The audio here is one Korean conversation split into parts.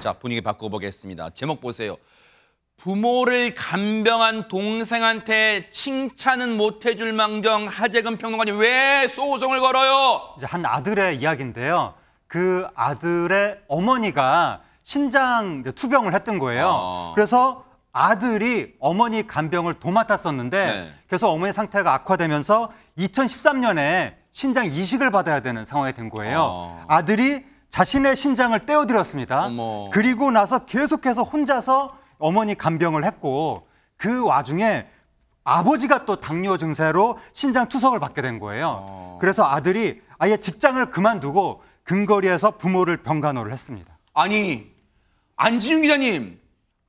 자, 분위기 바꿔보겠습니다. 제목 보세요. 부모를 간병한 동생한테 칭찬은 못 해줄 망정 하재근 평론가님 왜 소송을 걸어요? 이제 한 아들의 이야기인데요. 그 아들의 어머니가 신장 투병을 했던 거예요. 아. 그래서 아들이 어머니 간병을 도맡았었는데 네. 그래서 어머니 상태가 악화되면서 2013년에 신장 이식을 받아야 되는 상황이 된 거예요. 아. 아들이 자신의 신장을 떼어들였습니다. 어머. 그리고 나서 계속해서 혼자서 어머니 간병을 했고 그 와중에 아버지가 또 당뇨 증세로 신장 투석을 받게 된 거예요. 어. 그래서 아들이 아예 직장을 그만두고 근거리에서 부모를 병간호를 했습니다. 아니 안진웅 기자님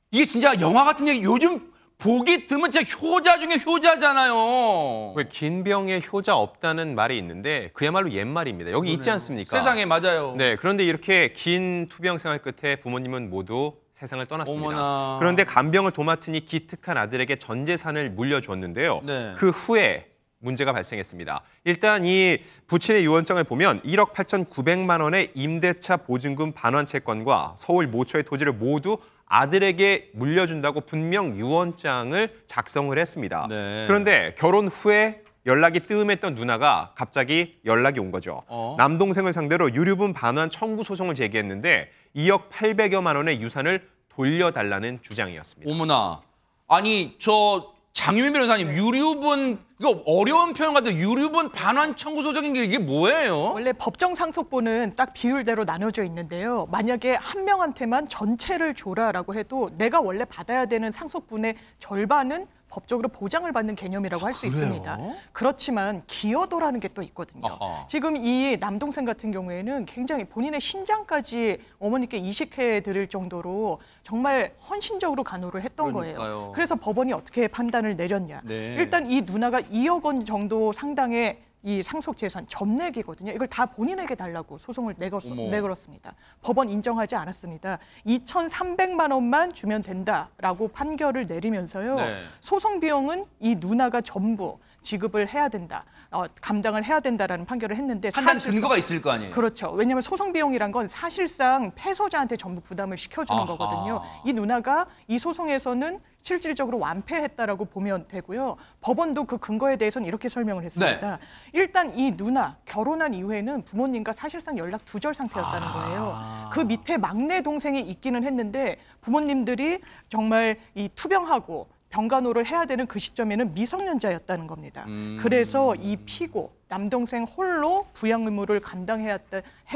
이게 진짜 영화 같은 얘기 요즘 보기 드문 제 효자 중에 효자잖아요. 왜 긴 병에 효자 없다는 말이 있는데 그야말로 옛말입니다. 여기 그러네요. 있지 않습니까? 세상에 맞아요. 네, 그런데 이렇게 긴 투병 생활 끝에 부모님은 모두 세상을 떠났습니다. 어머나. 그런데 간병을 도맡으니 기특한 아들에게 전 재산을 물려줬는데요. 네. 그 후에 문제가 발생했습니다. 일단 이 부친의 유언장을 보면 1억 8,900만 원의 임대차 보증금 반환 채권과 서울 모처의 토지를 모두 아들에게 물려준다고 분명 유언장을 작성을 했습니다. 네. 그런데 결혼 후에 연락이 뜸했던 누나가 갑자기 연락이 온 거죠. 어? 남동생을 상대로 유류분 반환 청구 소송을 제기했는데 2억 8백여만 원의 유산을 돌려달라는 주장이었습니다. 어머나. 아니 저 장유민 변호사님, 유류분 이거 어려운 표현 같은 유류분 반환 청구 소적인 게 이게 뭐예요? 원래 법정 상속분은 딱 비율대로 나눠져 있는데요. 만약에 한 명한테만 전체를 줘라라고 해도 내가 원래 받아야 되는 상속분의 절반은 법적으로 보장을 받는 개념이라고 할수 아, 있습니다. 그렇지만 기여도라는 게 또 있거든요. 아하. 지금 이 남동생 같은 경우에는 굉장히 본인의 신장까지 어머니께 이식해 드릴 정도로 정말 헌신적으로 간호를 했던 그러니까요. 거예요. 그래서 법원이 어떻게 판단을 내렸냐. 네. 일단 이 누나가 2억 원 정도 상당의 이 상속 재산 점내기거든요. 이걸 다 본인에게 달라고 소송을 내걸었, 내걸었습니다. 법원 인정하지 않았습니다. 2,300만 원만 주면 된다라고 판결을 내리면서요. 네. 소송 비용은 이 누나가 전부 지급을 해야 된다, 어, 감당을 해야 된다라는 판결을 했는데 판단 사실상, 근거가 있을 거 아니에요. 그렇죠. 왜냐하면 소송 비용이란 건 사실상 패소자한테 전부 부담을 시켜주는 아하. 거거든요. 이 누나가 이 소송에서는 실질적으로 완패했다라고 보면 되고요. 법원도 그 근거에 대해서는 이렇게 설명을 했습니다. 네. 일단 이 누나 결혼한 이후에는 부모님과 사실상 연락 두절 상태였다는 거예요. 아... 그 밑에 막내 동생이 있기는 했는데 부모님들이 정말 이 투병하고 병간호를 해야 되는 그 시점에는 미성년자였다는 겁니다. 음. 그래서 이 피고 남동생 홀로 부양 의무를 감당해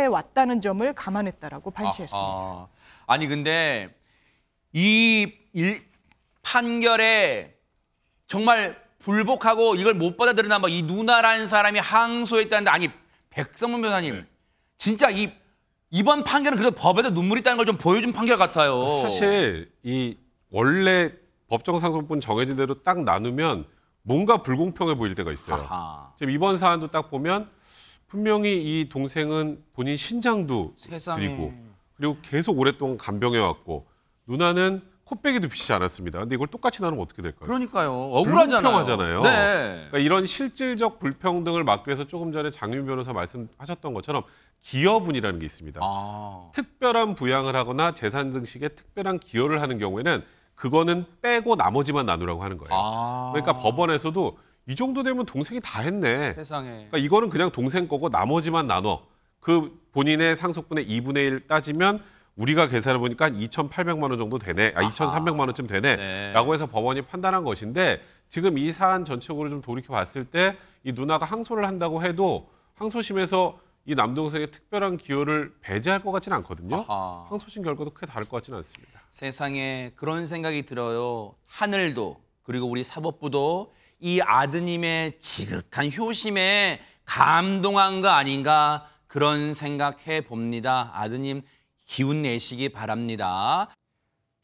왔다는 점을 감안했다라고 판시했습니다. 아, 아. 니 근데 이 일, 판결에 정말 불복하고 이걸 못 받아들이나 뭐이 누나라는 사람이 항소했다는데 아니 백성문 변호사님 네. 진짜 이 이번 판결은 그래도 법에도 눈물이 있다는 걸 좀 보여준 판결 같아요. 사실 이 원래 법정상속분 정해진 대로 딱 나누면 뭔가 불공평해 보일 때가 있어요. 아하. 지금 이번 사안도 딱 보면 분명히 이 동생은 본인 신장도 세상에. 드리고 그리고 계속 오랫동안 간병해 왔고 누나는 코빼기도 비치지 않았습니다. 근데 이걸 똑같이 나누면 어떻게 될까요? 그러니까요. 억울하잖아요. 불평하잖아요 네. 그러니까 이런 실질적 불평등을 막기 위해서 조금 전에 장윤 변호사 말씀하셨던 것처럼 기여분이라는 게 있습니다. 아. 특별한 부양을 하거나 재산 증식에 특별한 기여를 하는 경우에는 그거는 빼고 나머지만 나누라고 하는 거예요. 아. 그러니까 법원에서도 이 정도 되면 동생이 다 했네. 세상에. 그러니까 이거는 그냥 동생 거고 나머지만 나눠. 그 본인의 상속분의 2분의 1 따지면 우리가 계산해 보니까 한 2,800만 원 정도 되네. 아, 2,300만 원쯤 되네라고 네. 해서 법원이 판단한 것인데 지금 이 사안 전체적으로 좀 돌이켜 봤을 때 이 누나가 항소를 한다고 해도 항소심에서 이 남동생의 특별한 기여를 배제할 것 같지는 않거든요. 아하. 항소심 결과도 크게 다를 것 같지는 않습니다. 세상에 그런 생각이 들어요. 하늘도 그리고 우리 사법부도 이 아드님의 지극한 효심에 감동한 거 아닌가 그런 생각해 봅니다. 아드님 기운 내시기 바랍니다.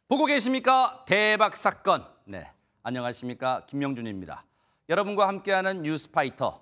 보고 계십니까? 대박 사건. 네. 안녕하십니까? 김명준입니다. 여러분과 함께하는 뉴스파이터